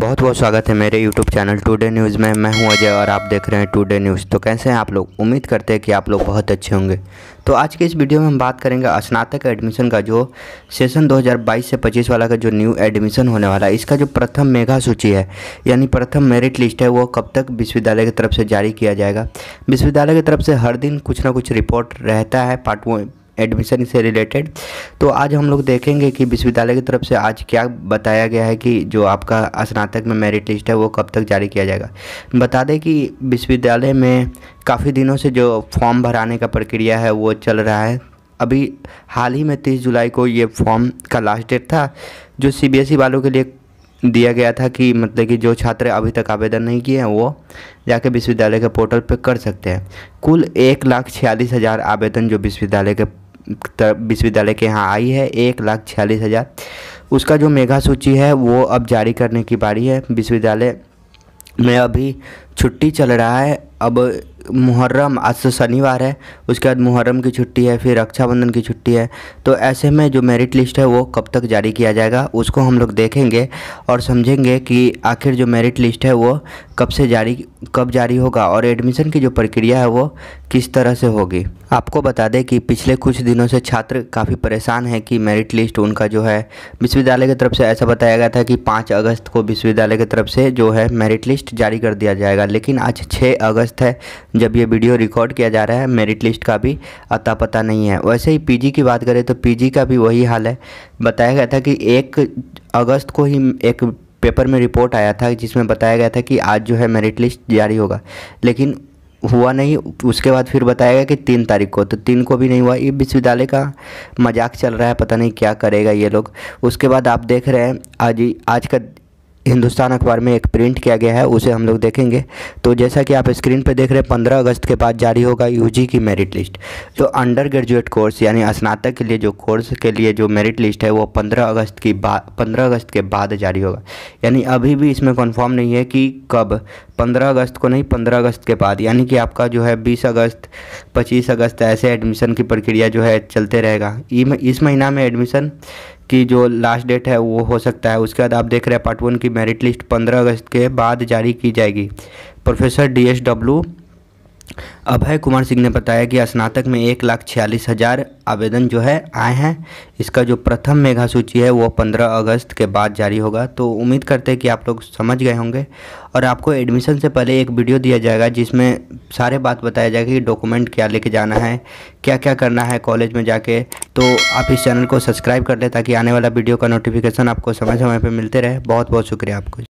बहुत बहुत स्वागत है मेरे YouTube चैनल टुडे न्यूज़ में मैं हूं अजय और आप देख रहे हैं टुडे न्यूज़ तो कैसे हैं आप लोग उम्मीद करते हैं कि आप लोग बहुत अच्छे होंगे तो आज के इस वीडियो में हम बात करेंगे स्नातक एडमिशन का जो सेशन 2022 से 25 वाला का जो न्यू एडमिशन होने वाला है इसका जो प्रथम मेघा सूची है यानी प्रथम मेरिट लिस्ट है वो कब तक विश्वविद्यालय की तरफ से जारी किया जाएगा विश्वविद्यालय की तरफ से हर दिन कुछ ना कुछ रिपोर्ट रहता है पार्ट एडमिशन से रिलेटेड तो आज हम लोग देखेंगे कि विश्वविद्यालय की तरफ से आज क्या बताया गया है कि जो आपका स्नातक में मेरिट लिस्ट है वो कब तक जारी किया जाएगा बता दें कि विश्वविद्यालय में काफ़ी दिनों से जो फॉर्म भराने का प्रक्रिया है वो चल रहा है अभी हाल ही में तीस जुलाई को ये फॉर्म का लास्ट डेट था जो सी e वालों के लिए दिया गया था कि मतलब कि जो छात्र अभी तक आवेदन नहीं किए हैं वो जाके विश्वविद्यालय के पोर्टल पर कर सकते हैं कुल एक लाख छियालीस हज़ार आवेदन जो विश्वविद्यालय के विश्वविद्यालय के यहाँ आई है एक लाख छियालीस हज़ार उसका जो मेघा सूची है वो अब जारी करने की बारी है विश्वविद्यालय में अभी छुट्टी चल रहा है अब मुहर्रम आज से तो शनिवार है उसके बाद मुहर्रम की छुट्टी है फिर रक्षाबंधन की छुट्टी है तो ऐसे में जो मेरिट लिस्ट है वो कब तक जारी किया जाएगा उसको हम लोग देखेंगे और समझेंगे कि आखिर जो मेरिट लिस्ट है वो कब से जारी कब जारी होगा और एडमिशन की जो प्रक्रिया है वो किस तरह से होगी आपको बता दें कि पिछले कुछ दिनों से छात्र काफ़ी परेशान हैं कि मेरिट लिस्ट उनका जो है विश्वविद्यालय की तरफ से ऐसा बताया गया था कि पाँच अगस्त को विश्वविद्यालय की तरफ से जो है मेरिट लिस्ट जारी कर दिया जाएगा लेकिन आज छः अगस्त है जब ये वीडियो रिकॉर्ड किया जा रहा है मेरिट लिस्ट का भी अता पता नहीं है वैसे ही पीजी की बात करें तो पीजी का भी वही हाल है बताया गया था कि एक अगस्त को ही एक पेपर में रिपोर्ट आया था जिसमें बताया गया था कि आज जो है मेरिट लिस्ट जारी होगा लेकिन हुआ नहीं उसके बाद फिर बताया गया कि तीन तारीख को तो तीन को भी नहीं हुआ ये विश्वविद्यालय का मजाक चल रहा है पता नहीं क्या करेगा ये लोग उसके बाद आप देख रहे हैं आज आज का हिंदुस्तान अखबार में एक प्रिंट किया गया है उसे हम लोग देखेंगे तो जैसा कि आप स्क्रीन पर देख रहे हैं पंद्रह अगस्त के बाद जारी होगा यूजी की मेरिट लिस्ट जो अंडर ग्रेजुएट कोर्स यानी स्नातक के लिए जो कोर्स के लिए जो मेरिट लिस्ट है वो पंद्रह अगस्त की बाद पंद्रह अगस्त के बाद जारी होगा यानी अभी भी इसमें कन्फर्म नहीं है कि कब पंद्रह अगस्त को नहीं पंद्रह अगस्त के बाद यानी कि आपका जो है बीस अगस्त पच्चीस अगस्त ऐसे एडमिशन की प्रक्रिया जो है चलते रहेगा इस महीना में एडमिशन की जो लास्ट डेट है वो हो सकता है उसके बाद आप देख रहे हैं पार्ट वन की मेरिट लिस्ट पंद्रह अगस्त के बाद जारी की जाएगी professor D S W Abhay Kumar Singh ने बताया कि स्नातक में एक लाख छियालीस हज़ार आवेदन जो है आए हैं इसका जो प्रथम मेघा सूची है वो पंद्रह अगस्त के बाद जारी होगा तो उम्मीद करते हैं कि आप लोग समझ गए होंगे और आपको एडमिशन से पहले एक वीडियो दिया जाएगा जिसमें सारे बात बताया जाएगा कि डॉक्यूमेंट क्या लेके जाना है क्या क्या करना है कॉलेज में जाके तो आप इस चैनल को सब्सक्राइब कर लें ताकि आने वाला वीडियो का नोटिफिकेशन आपको समय समय पर मिलते रहे बहुत बहुत शुक्रिया आपको